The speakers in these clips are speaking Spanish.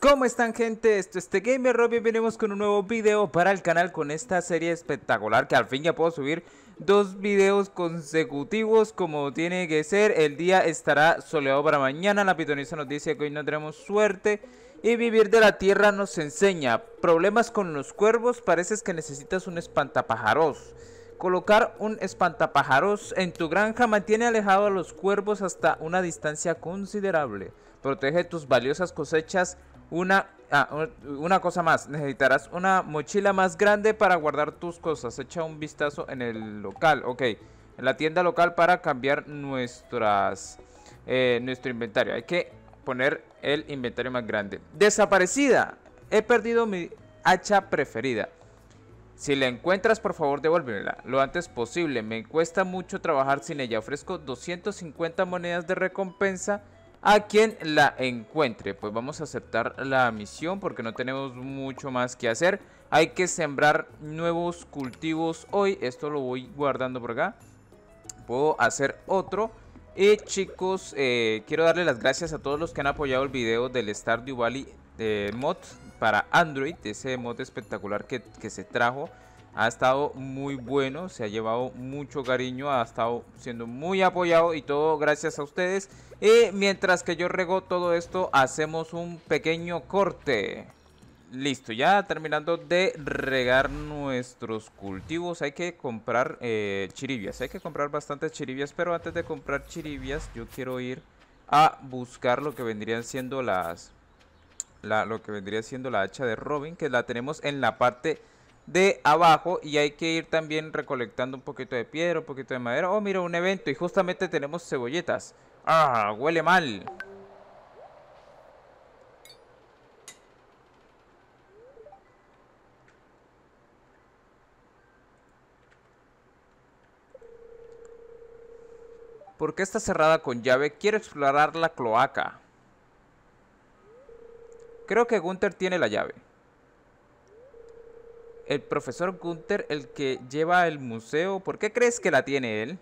¿Cómo están gente? Esto es The Gamer Rob, bienvenidos con un nuevo video para el canal con esta serie espectacular que al fin ya puedo subir dos videos consecutivos como tiene que ser. El día estará soleado para mañana, la pitonisa nos dice que hoy no tendremos suerte y vivir de la tierra nos enseña. Problemas con los cuervos, pareces que necesitas un espantapájaros. Colocar un espantapájaros en tu granja mantiene alejado a los cuervos hasta una distancia considerable. Protege tus valiosas cosechas una ah, una cosa más, necesitarás una mochila más grande para guardar tus cosas. Echa un vistazo en el local, ok. En la tienda local para cambiar nuestras eh, nuestro inventario. Hay que poner el inventario más grande. Desaparecida. He perdido mi hacha preferida. Si la encuentras, por favor, devuélvela lo antes posible. Me cuesta mucho trabajar sin ella. Ofrezco 250 monedas de recompensa a quien la encuentre. Pues vamos a aceptar la misión porque no tenemos mucho más que hacer. Hay que sembrar nuevos cultivos hoy. Esto lo voy guardando por acá. Puedo hacer otro. Y chicos, eh, quiero darle las gracias a todos los que han apoyado el video del Stardew Valley eh, mod para Android. Ese mod espectacular que se trajo ha estado muy bueno, se ha llevado mucho cariño, ha estado siendo muy apoyado y todo gracias a ustedes. Y mientras que yo rego todo esto, hacemos un pequeño corte. Listo, ya terminando de regar nuestros cultivos, hay que comprar eh, chiribias, hay que comprar bastantes chiribias, pero antes de comprar chiribias yo quiero ir a buscar lo que vendrían siendo las... lo que vendría siendo la hacha de Robin, que la tenemos en la parte de abajo y hay que ir también recolectando un poquito de piedra, un poquito de madera. Oh, mira, un evento y justamente tenemos cebolletas. ¡Ah! Huele mal. ¿Por qué está cerrada con llave? Quiero explorar la cloaca. Creo que Gunther tiene la llave el profesor Gunther el que lleva el museo. ¿Por qué crees que la tiene él?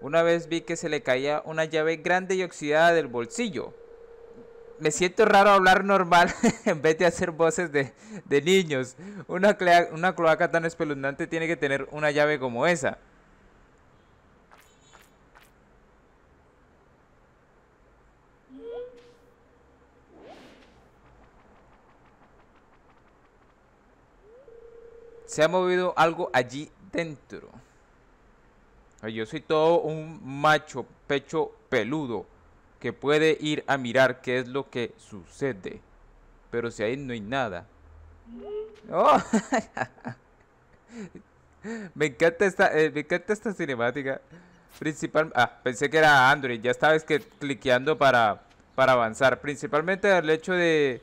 Una vez vi que se le caía una llave grande y oxidada del bolsillo. Me siento raro hablar normal en vez de hacer voces de, niños. Una, una cloaca tan espeluznante tiene que tener una llave como esa. se ha movido algo allí dentro. Yo soy todo un macho, pecho peludo, que puede ir a mirar qué es lo que sucede. Pero si ahí no hay nada. Oh. me encanta esta, eh, me encanta esta cinemática. Principal, ah, pensé que era Android, ya sabes que cliqueando para, para avanzar. Principalmente el hecho de,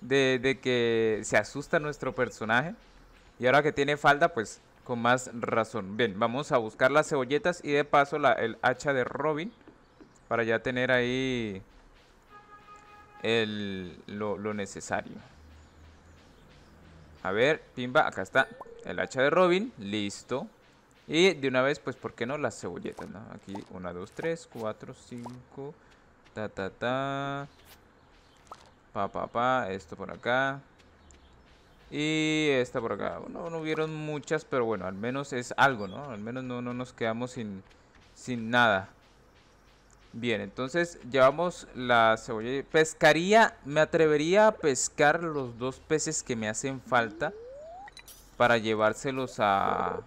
de que se asusta nuestro personaje. Y ahora que tiene falda, pues con más razón. Bien, vamos a buscar las cebolletas y de paso el hacha de Robin para ya tener ahí lo, necesario. A ver, pimba, acá está el hacha de Robin, listo. Y de una vez, pues, ¿por qué no las cebolletas? No? Aquí, una, dos, tres, cuatro, cinco, ta, ta, ta, pa, pa, pa, esto por acá, y esta por acá. Bueno, no hubieron muchas, pero bueno, al menos es algo, ¿no? Al menos no, no nos quedamos sin, sin nada. Bien, entonces llevamos la cebolla. Pescaría, me atrevería a pescar los dos peces que me hacen falta para llevárselos a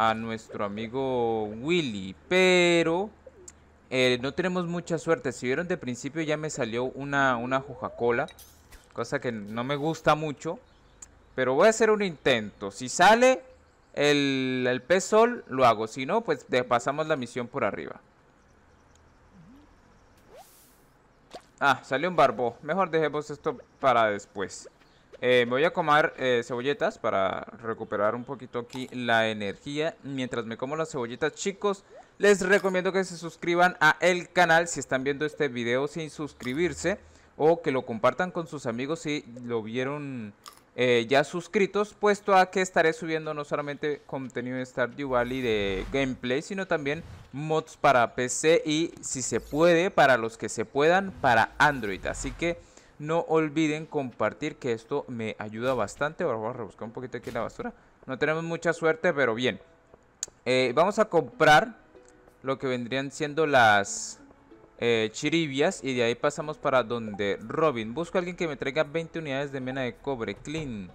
a nuestro amigo Willy, pero eh, no tenemos mucha suerte. Si vieron de principio ya me salió una, una cola cosa que no me gusta mucho. Pero voy a hacer un intento. Si sale el, el pez sol, lo hago. Si no, pues pasamos la misión por arriba. Ah, salió un barbo. Mejor dejemos esto para después. Eh, me voy a comer eh, cebolletas para recuperar un poquito aquí la energía. Mientras me como las cebolletas, chicos, les recomiendo que se suscriban a el canal si están viendo este video sin suscribirse o que lo compartan con sus amigos si lo vieron eh, ya suscritos, puesto a que estaré subiendo no solamente contenido de Stardew Valley de gameplay, sino también mods para PC y si se puede, para los que se puedan, para Android. Así que no olviden compartir que esto me ayuda bastante. Ahora vamos a rebuscar un poquito aquí la basura. No tenemos mucha suerte, pero bien. Eh, vamos a comprar lo que vendrían siendo las eh, Chiribias y de ahí pasamos para donde Robin. Busco a alguien que me traiga 20 unidades de mena de cobre. Clean.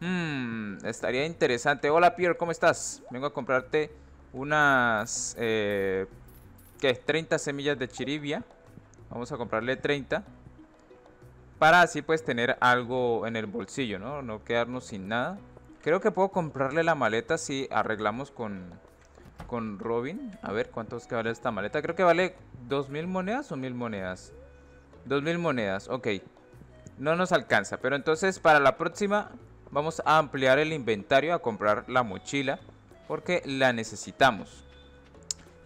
Mmm, estaría interesante. Hola Pierre, ¿cómo estás? Vengo a comprarte unas... Eh, ¿Qué? 30 semillas de chiribia. Vamos a comprarle 30. Para así pues tener algo en el bolsillo, ¿no? No quedarnos sin nada. Creo que puedo comprarle la maleta si arreglamos con con Robin. A ver cuántos que vale esta maleta. Creo que vale 2000 monedas o 1000 monedas. 2000 monedas, ok. No nos alcanza, pero entonces para la próxima vamos a ampliar el inventario a comprar la mochila porque la necesitamos.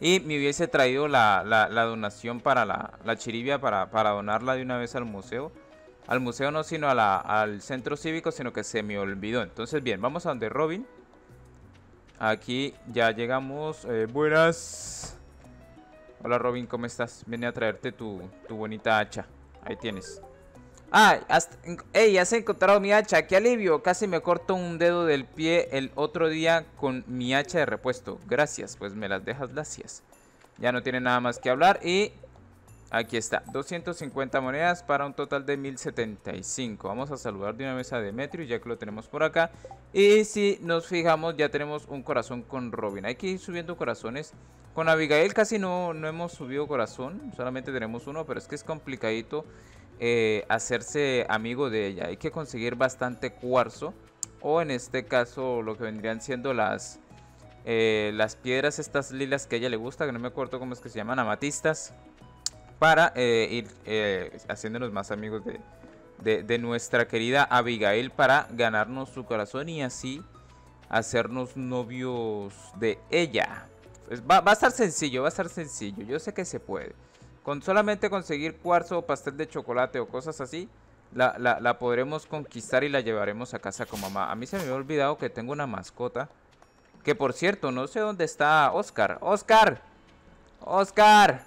Y me hubiese traído la, donación para la, la chiribia para, donarla de una vez al museo. Al museo no, sino al centro cívico, sino que se me olvidó. Entonces bien, vamos a donde Robin. Aquí ya llegamos. Eh, buenas. Hola Robin, ¿cómo estás? Vine a traerte tu, bonita hacha. Ahí tienes. Ah, hey, has encontrado mi hacha. Qué alivio. Casi me corto un dedo del pie el otro día con mi hacha de repuesto. Gracias, pues me las dejas Gracias. Ya no tiene nada más que hablar y Aquí está, 250 monedas para un total de 1075. Vamos a saludar de una mesa a Demetrio, ya que lo tenemos por acá. Y si nos fijamos, ya tenemos un corazón con Robin. Hay que ir subiendo corazones. Con Abigail casi no, no hemos subido corazón, solamente tenemos uno, pero es que es complicadito eh, hacerse amigo de ella. Hay que conseguir bastante cuarzo, o en este caso lo que vendrían siendo las... Eh, las piedras estas lilas que a ella le gusta, que no me acuerdo cómo es que se llaman, amatistas para eh, ir eh, haciéndonos más amigos de, de, nuestra querida Abigail para ganarnos su corazón y así hacernos novios de ella. Pues va, a estar sencillo, va a estar sencillo, yo sé que se puede. Con solamente conseguir cuarzo o pastel de chocolate o cosas así, la, la, podremos conquistar y la llevaremos a casa con mamá. A mí se me ha olvidado que tengo una mascota. Que por cierto, no sé dónde está Oscar. Oscar. Oscar.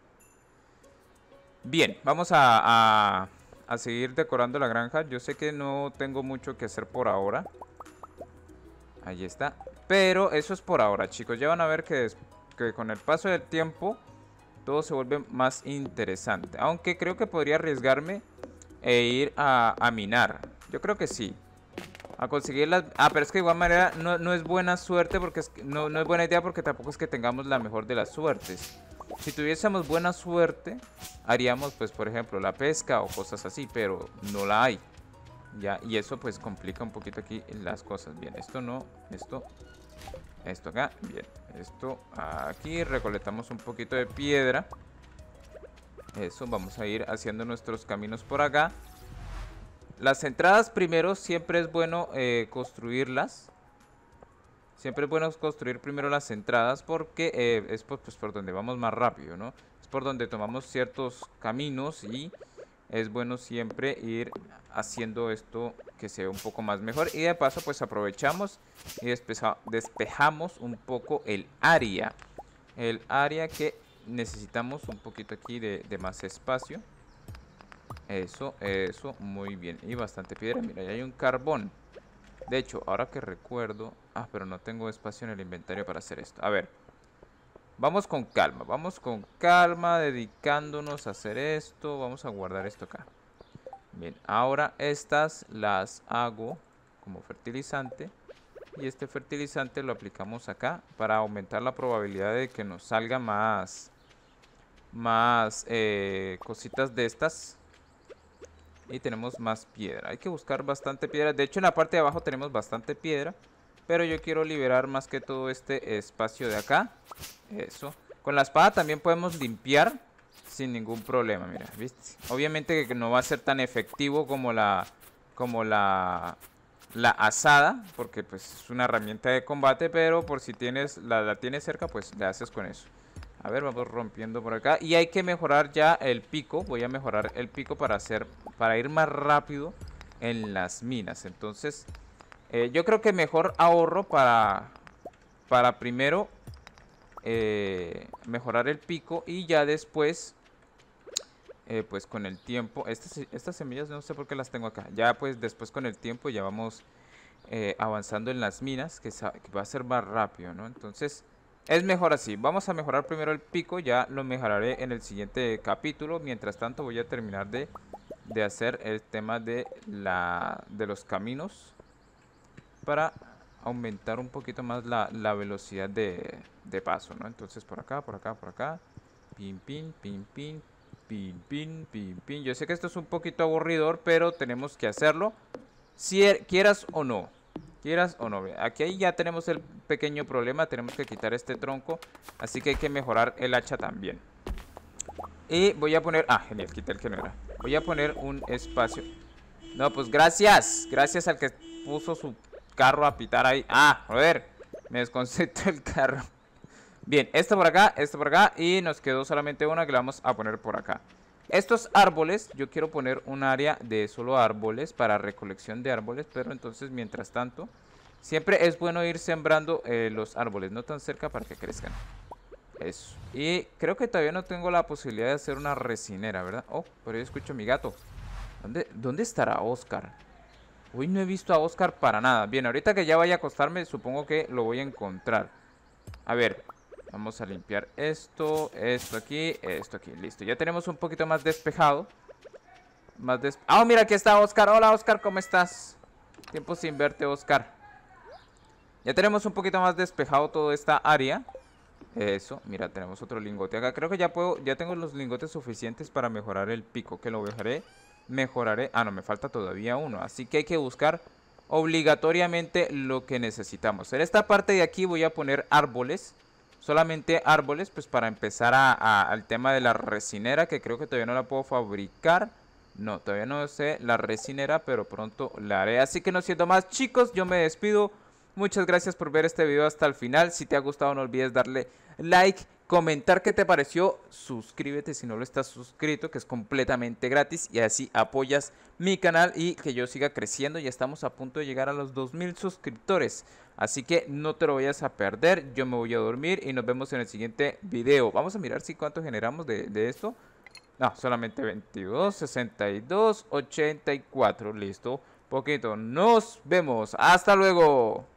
Bien, vamos a, seguir decorando la granja. Yo sé que no tengo mucho que hacer por ahora. Ahí está. Pero eso es por ahora, chicos. Ya van a ver que, que, con el paso del tiempo todo se vuelve más interesante. Aunque creo que podría arriesgarme e ir a, minar. Yo creo que sí. A conseguir las... Ah, pero es que de igual manera no, es buena suerte porque no, no es buena idea porque tampoco es que tengamos la mejor de las suertes. Si tuviésemos buena suerte, haríamos, pues, por ejemplo, la pesca o cosas así, pero no la hay. Ya, y eso pues complica un poquito aquí las cosas. Bien, esto no, esto, esto acá, bien, esto aquí, recolectamos un poquito de piedra. Eso, vamos a ir haciendo nuestros caminos por acá. Las entradas primero siempre es bueno eh, construirlas Siempre es bueno construir primero las entradas porque eh, es pues, pues, por, donde vamos más rápido, ¿no? Es por donde tomamos ciertos caminos y es bueno siempre ir haciendo esto que sea un poco más mejor. Y de paso pues aprovechamos y despejamos un poco el área. El área que necesitamos un poquito aquí de, de más espacio. Eso, eso, muy bien. Y bastante piedra. Mira, ya hay un carbón. De hecho, ahora que recuerdo... Ah, pero no tengo espacio en el inventario para hacer esto. A ver. Vamos con calma, vamos con calma, dedicándonos a hacer esto. Vamos a guardar esto acá. Bien, ahora estas las hago como fertilizante. Y este fertilizante lo aplicamos acá para aumentar la probabilidad de que nos salga más, más eh, cositas de estas y tenemos más piedra. Hay que buscar bastante piedra. De hecho, en la parte de abajo tenemos bastante piedra. Pero yo quiero liberar más que todo este espacio de acá. Eso. Con la espada también podemos limpiar sin ningún problema, mira, ¿viste? Obviamente que no va a ser tan efectivo como la... Como la... La asada, porque pues es una herramienta de combate, pero por si tienes la, tienes cerca, pues la haces con eso. A ver, vamos rompiendo por acá. Y hay que mejorar ya el pico. Voy a mejorar el pico para hacer para ir más rápido en las minas. Entonces, eh, yo creo que mejor ahorro para, para primero eh, mejorar el pico y ya después, eh, pues con el tiempo, este estas, semillas no sé por qué las tengo acá. Ya pues después con el tiempo ya vamos avanzando en las minas, que, que va a ser más rápido, ¿no? Entonces... Es mejor así, vamos a mejorar primero el pico, ya lo mejoraré en el siguiente capítulo Mientras tanto voy a terminar de de hacer el tema de, la, de los caminos para aumentar un poquito más la, velocidad de, paso, ¿no? Entonces por acá, por acá, por acá, pin, pin, pin, pin, pin, pin, pin, pin. Yo sé que esto es un poquito aburridor, pero tenemos que hacerlo, si er, quieras o no. Quieras o no, aquí ya tenemos el pequeño problema, tenemos que quitar este tronco, así que hay que mejorar el hacha también. Y voy a poner... Ah, genial, quité el que no era. Voy a poner un espacio. No, pues gracias. Gracias al que puso su carro a pitar ahí. Ah, a ver. Me desconcepto el carro. Bien, esto por acá, esto por acá. Y nos quedó solamente una que la vamos a poner por acá. Estos árboles, yo quiero poner un área de solo árboles para recolección de árboles. Pero entonces, mientras tanto, siempre es bueno ir sembrando eh, los árboles. No tan cerca para que crezcan. Eso. Y creo que todavía no tengo la posibilidad de hacer una resinera, ¿verdad? Oh, pero yo escucho a mi gato. ¿Dónde, ¿Dónde estará Oscar? Hoy no he visto a Oscar para nada. Bien, ahorita que ya vaya a acostarme, supongo que lo voy a encontrar. A ver, vamos a limpiar esto, esto aquí, esto aquí. Listo, ya tenemos un poquito más despejado. Más despejado... ¡Ah, oh, mira, aquí está Oscar! Hola, Oscar, ¿cómo estás? Tiempo sin verte, Oscar. Ya tenemos un poquito más despejado toda esta área. Eso, mira, tenemos otro lingote acá. Creo que ya puedo, ya tengo los lingotes suficientes para mejorar el pico, que lo dejaré, mejoraré. Ah, no, me falta todavía uno, así que hay que buscar obligatoriamente lo que necesitamos. En esta parte de aquí voy a poner árboles, solamente árboles, pues para empezar al tema de la resinera, que creo que todavía no la puedo fabricar. No, todavía no sé la resinera, pero pronto la haré. Así que no siendo más, chicos, yo me despido. Muchas gracias por ver este video hasta el final. Si te ha gustado no olvides darle like, comentar qué te pareció, suscríbete si no lo estás suscrito, que es completamente gratis y así apoyas mi canal y que yo siga creciendo. Ya estamos a punto de llegar a los 2000 suscriptores, así que no te lo vayas a perder. Yo me voy a dormir y nos vemos en el siguiente video. Vamos a mirar si cuánto generamos de, esto. No, solamente 22, 62, 84, listo. Poquito. Nos vemos. Hasta luego.